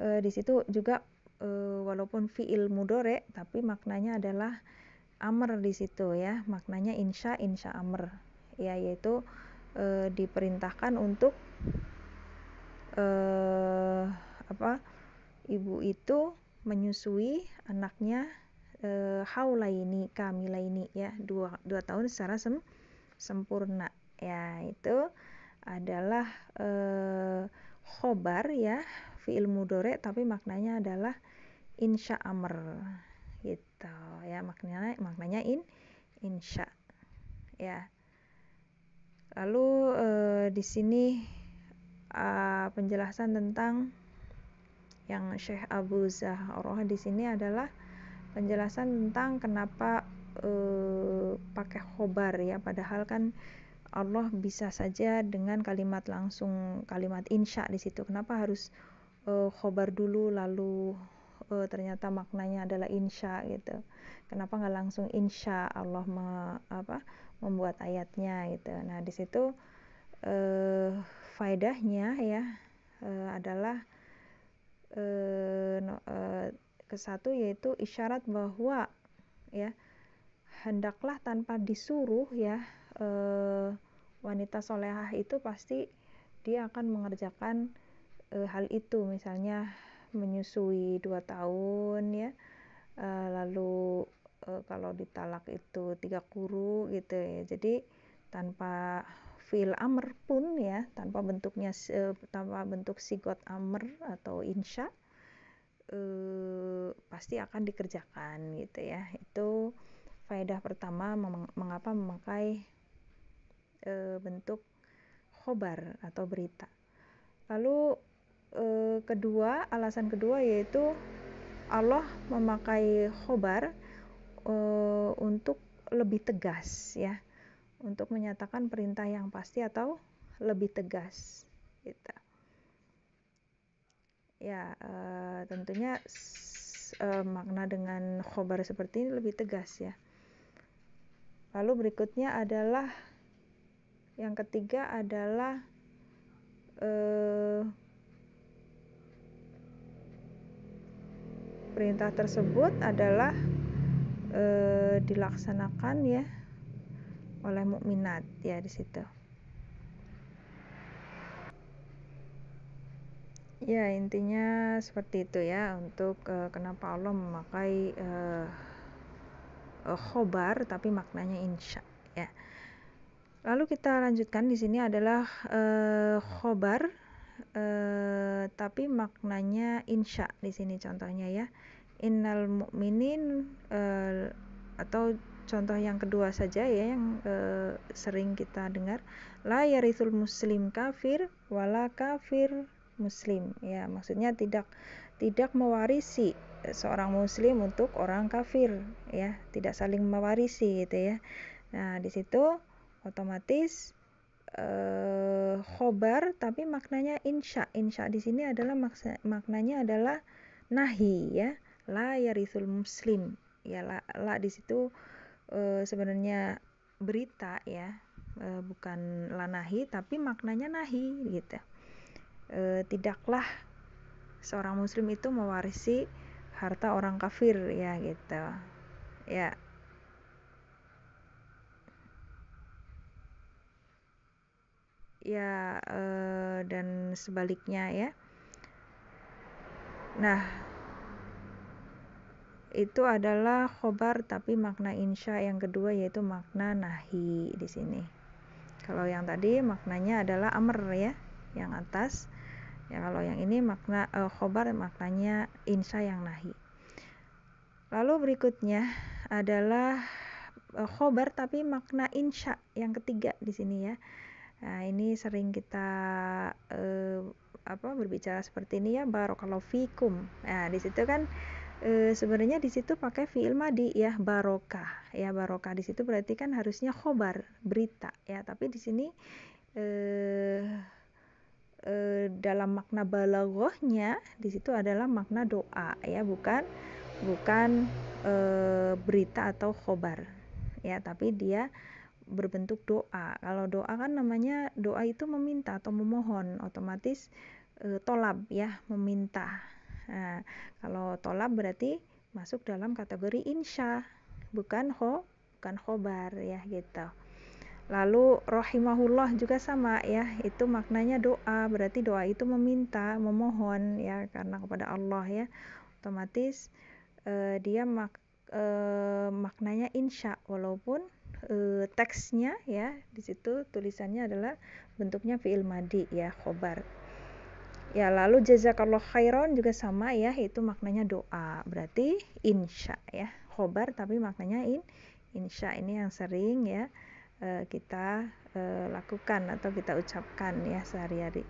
[SPEAKER 1] e, di situ juga e, walaupun fiil mudore tapi maknanya adalah amr di situ ya maknanya insya insya amr ya yaitu e, diperintahkan untuk e, apa ibu itu menyusui anaknya e, haulaini kamilaini ya dua, dua tahun secara sem, sempurna ya itu adalah e, khobar ya ilmu mudore tapi maknanya adalah insya amr gitu ya maknanya maknanya in insya ya Lalu eh, di sini ah, penjelasan tentang yang Syekh Abu Zahroh di sini adalah penjelasan tentang kenapa eh, pakai khobar ya padahal kan Allah bisa saja dengan kalimat langsung kalimat insya di situ kenapa harus e, khobar dulu lalu e, ternyata maknanya adalah insya gitu kenapa nggak langsung insya Allah me, apa membuat ayatnya gitu. Nah, di situ eh, faedahnya ya eh, adalah eh, no, eh, kesatu yaitu isyarat bahwa ya hendaklah tanpa disuruh ya e, wanita solehah itu pasti dia akan mengerjakan e, hal itu misalnya menyusui dua tahun ya e, lalu e, kalau ditalak itu tiga kuru gitu ya jadi tanpa fil amr pun ya tanpa bentuknya e, tanpa bentuk sigot amr atau insya e, pasti akan dikerjakan gitu ya itu faedah pertama mengapa memakai e, bentuk khobar atau berita lalu e, kedua alasan kedua yaitu Allah memakai khobar uh, untuk lebih tegas ya untuk menyatakan perintah yang pasti atau lebih tegas gitu ya uh, tentunya uh, makna dengan khobar seperti ini lebih tegas ya lalu berikutnya adalah yang ketiga adalah uh, perintah tersebut adalah e, dilaksanakan ya oleh mukminat ya di situ. Ya, intinya seperti itu ya untuk e, kenapa Allah memakai e, e, khobar tapi maknanya insya ya. Lalu kita lanjutkan di sini adalah e, khobar e, tapi maknanya insya di sini contohnya ya innal mu'minin uh, atau contoh yang kedua saja ya yang uh, sering kita dengar la yarithul muslim kafir wala kafir muslim ya maksudnya tidak tidak mewarisi seorang muslim untuk orang kafir ya tidak saling mewarisi gitu ya nah di situ otomatis eh, khobar tapi maknanya insya insya di sini adalah maksa, maknanya adalah nahi ya la yarisul muslim ya la, la di situ e, sebenarnya berita ya e, bukan la nahi tapi maknanya nahi gitu e, tidaklah seorang muslim itu mewarisi harta orang kafir ya gitu ya ya e, dan sebaliknya ya nah itu adalah khobar tapi makna insya yang kedua yaitu makna nahi di sini kalau yang tadi maknanya adalah amr ya yang atas ya kalau yang ini makna uh, khobar maknanya insya yang nahi lalu berikutnya adalah e, khobar tapi makna insya yang ketiga di sini ya nah ini sering kita uh, apa berbicara seperti ini ya barokallahu fikum nah di situ kan e, sebenarnya di situ pakai fiil madi ya barokah ya barokah di situ berarti kan harusnya khobar berita ya tapi di sini e, e, dalam makna balagohnya di situ adalah makna doa ya bukan bukan e, berita atau khobar ya tapi dia berbentuk doa. Kalau doa kan namanya doa itu meminta atau memohon, otomatis e, tolab ya, meminta. Nah, kalau tolak berarti masuk dalam kategori insya, bukan ho, bukan khobar ya gitu. Lalu rohimahullah juga sama ya, itu maknanya doa, berarti doa itu meminta, memohon ya karena kepada Allah ya. Otomatis eh, dia mak, eh, maknanya insya walaupun eh, teksnya ya di situ tulisannya adalah bentuknya fiil madi ya khobar Ya, lalu jazakallah khairon juga sama ya, itu maknanya doa. Berarti insya ya, khobar tapi maknanya in, insya ini yang sering ya eh, kita eh, lakukan atau kita ucapkan ya sehari-hari.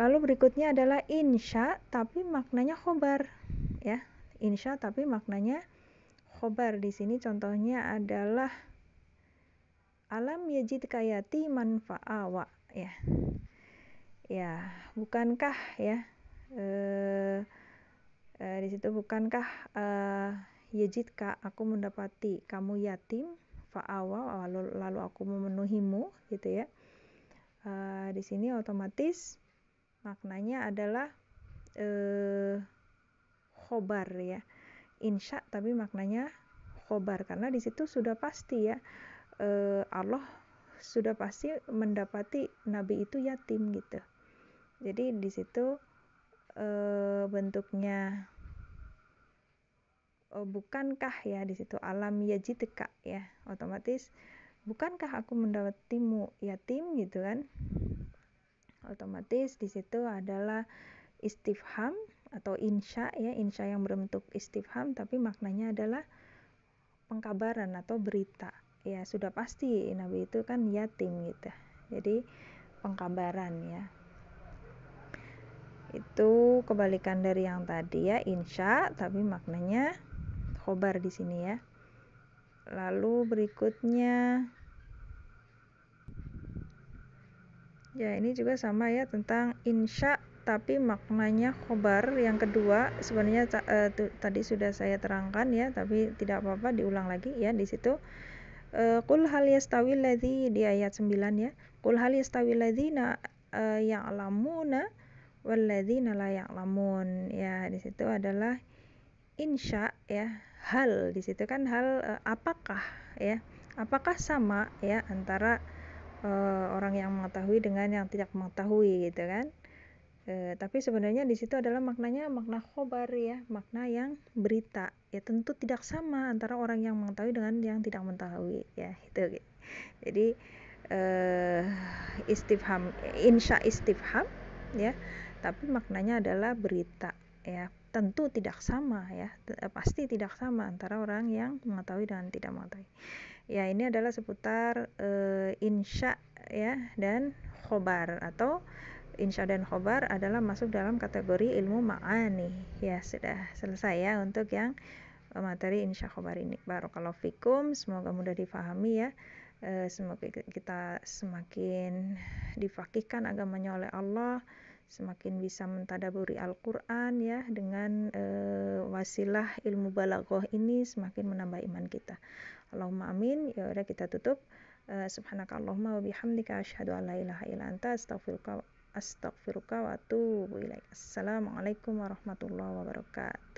[SPEAKER 1] Lalu berikutnya adalah insya tapi maknanya khobar ya. Insya tapi maknanya khobar di sini contohnya adalah alam yajid kayati manfa'awa ya ya bukankah ya e, e, di situ bukankah e, eh, yajidka aku mendapati kamu yatim fa'awa lalu, lalu aku memenuhimu gitu ya e, di sini otomatis maknanya adalah e, khobar ya insya tapi maknanya khobar karena di situ sudah pasti ya e, Allah sudah pasti mendapati nabi itu yatim gitu jadi di situ e, bentuknya e, bukankah ya di situ alam yajidka ya otomatis bukankah aku mendapat ya yatim gitu kan otomatis di situ adalah istifham atau insya ya insya yang berbentuk istifham tapi maknanya adalah pengkabaran atau berita ya sudah pasti nabi itu kan yatim gitu jadi pengkabaran ya itu kebalikan dari yang tadi ya insya tapi maknanya khobar di sini ya lalu berikutnya ya ini juga sama ya tentang insya tapi maknanya khobar yang kedua sebenarnya eh, tadi sudah saya terangkan ya tapi tidak apa-apa diulang lagi ya di situ kul eh, hal yastawi di ayat 9 ya kul hal yastawi ladzina eh, ya'lamuna walladzina la ya'lamun ya di situ adalah insya ya hal di situ kan hal uh, apakah ya apakah sama ya antara uh, orang yang mengetahui dengan yang tidak mengetahui gitu kan e, tapi sebenarnya di situ adalah maknanya makna khobar ya makna yang berita ya tentu tidak sama antara orang yang mengetahui dengan yang tidak mengetahui ya itu gitu. jadi e, istifham insya istifham ya tapi maknanya adalah berita ya tentu tidak sama ya eh, pasti tidak sama antara orang yang mengetahui dan tidak mengetahui ya ini adalah seputar e, insya ya dan khobar atau insya dan khobar adalah masuk dalam kategori ilmu ma'ani ya sudah selesai ya untuk yang eh, materi insya khobar ini Baru kalau fikum semoga mudah difahami ya e, semoga kita semakin difakihkan agamanya oleh Allah semakin bisa mentadaburi Al-Quran ya dengan e, wasilah ilmu balaghah ini semakin menambah iman kita Allahumma amin ya udah kita tutup e, eh, subhanakallahumma wa bihamdika asyhadu an la ilaha illa anta astaghfiruka astaghfiruka wa atubu ilaik assalamualaikum warahmatullahi wabarakatuh